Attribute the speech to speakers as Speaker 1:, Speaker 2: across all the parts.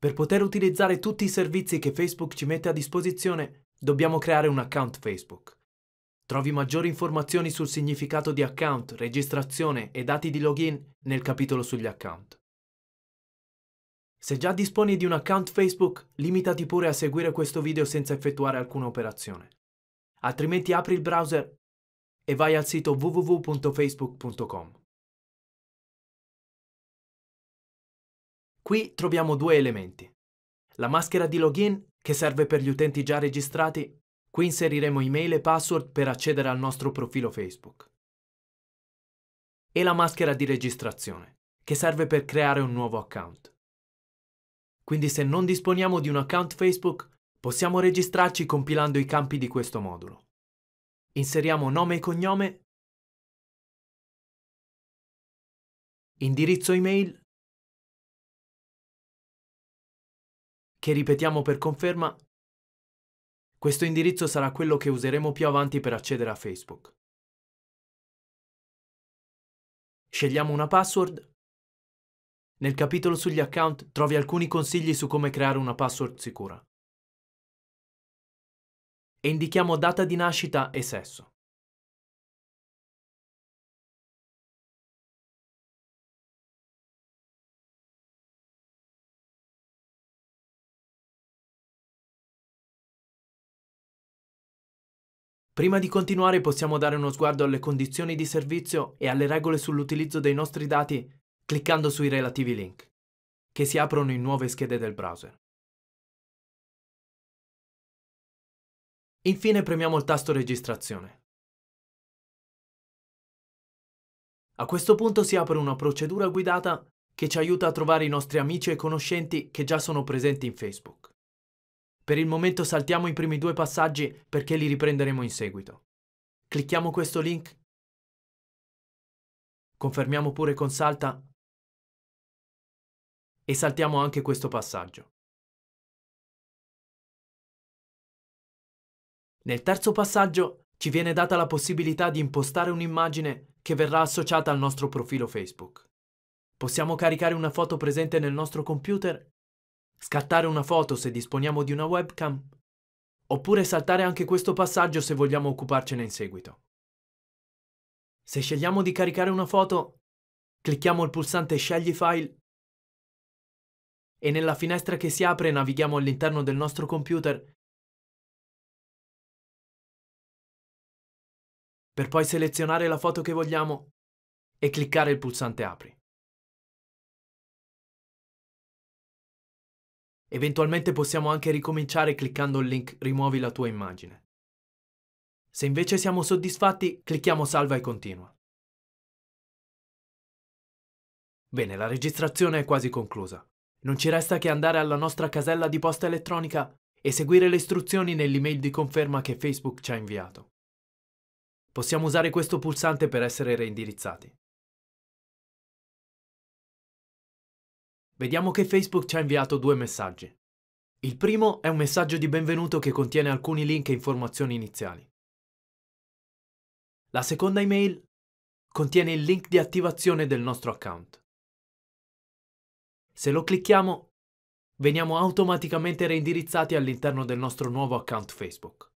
Speaker 1: Per poter utilizzare tutti i servizi che Facebook ci mette a disposizione, dobbiamo creare un account Facebook. Trovi maggiori informazioni sul significato di account, registrazione e dati di login nel capitolo sugli account. Se già disponi di un account Facebook, limitati pure a seguire questo video senza effettuare alcuna operazione. Altrimenti apri il browser e vai al sito www.facebook.com.
Speaker 2: Qui troviamo
Speaker 1: due elementi. La maschera di login, che serve per gli utenti già registrati, qui inseriremo email e password per accedere al nostro profilo Facebook. E la maschera di registrazione, che serve per creare un nuovo account. Quindi se non disponiamo di un account Facebook, possiamo registrarci compilando i campi
Speaker 3: di questo modulo. Inseriamo nome e cognome, indirizzo email che ripetiamo per conferma, questo indirizzo
Speaker 2: sarà quello che useremo più avanti per accedere a Facebook. Scegliamo una password. Nel capitolo sugli account trovi alcuni consigli su come creare una password sicura. E
Speaker 3: indichiamo data di nascita e sesso. Prima di continuare possiamo dare uno sguardo alle condizioni di servizio e alle
Speaker 1: regole sull'utilizzo dei nostri dati cliccando sui relativi link, che si aprono in nuove
Speaker 3: schede del browser. Infine premiamo il tasto registrazione.
Speaker 1: A questo punto si apre una procedura guidata che ci aiuta a trovare i nostri amici e conoscenti che già sono presenti in Facebook. Per il momento saltiamo i primi due passaggi perché li riprenderemo in seguito. Clicchiamo questo link.
Speaker 3: Confermiamo pure con salta e saltiamo anche questo passaggio.
Speaker 1: Nel terzo passaggio ci viene data la possibilità di impostare un'immagine che verrà associata al nostro profilo Facebook. Possiamo caricare una foto presente nel nostro computer scattare una foto se disponiamo di una webcam, oppure saltare anche questo passaggio se vogliamo occuparcene in seguito. Se scegliamo di caricare una
Speaker 2: foto, clicchiamo il pulsante Scegli file e nella finestra che si apre navighiamo all'interno del nostro computer
Speaker 3: per poi selezionare la foto che vogliamo e cliccare il pulsante Apri.
Speaker 1: Eventualmente possiamo anche ricominciare cliccando il link Rimuovi la tua immagine. Se invece siamo soddisfatti, clicchiamo Salva e Continua. Bene, la registrazione è quasi conclusa. Non ci resta che andare alla nostra casella di posta elettronica e seguire le istruzioni nell'email di conferma che Facebook ci ha inviato. Possiamo usare questo pulsante per essere reindirizzati.
Speaker 2: Vediamo che Facebook ci ha inviato
Speaker 1: due messaggi. Il primo è un messaggio di benvenuto che contiene alcuni link e informazioni iniziali. La seconda email contiene il link di attivazione del nostro account. Se lo clicchiamo,
Speaker 3: veniamo automaticamente reindirizzati all'interno del nostro nuovo account Facebook.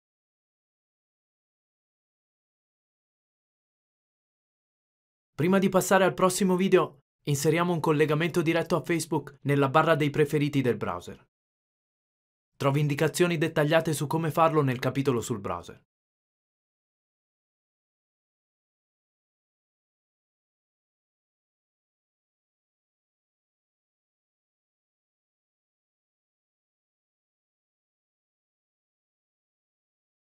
Speaker 2: Prima
Speaker 1: di passare al prossimo video, inseriamo un collegamento diretto a Facebook nella barra dei preferiti
Speaker 3: del browser. Trovi indicazioni dettagliate su come farlo nel capitolo sul browser.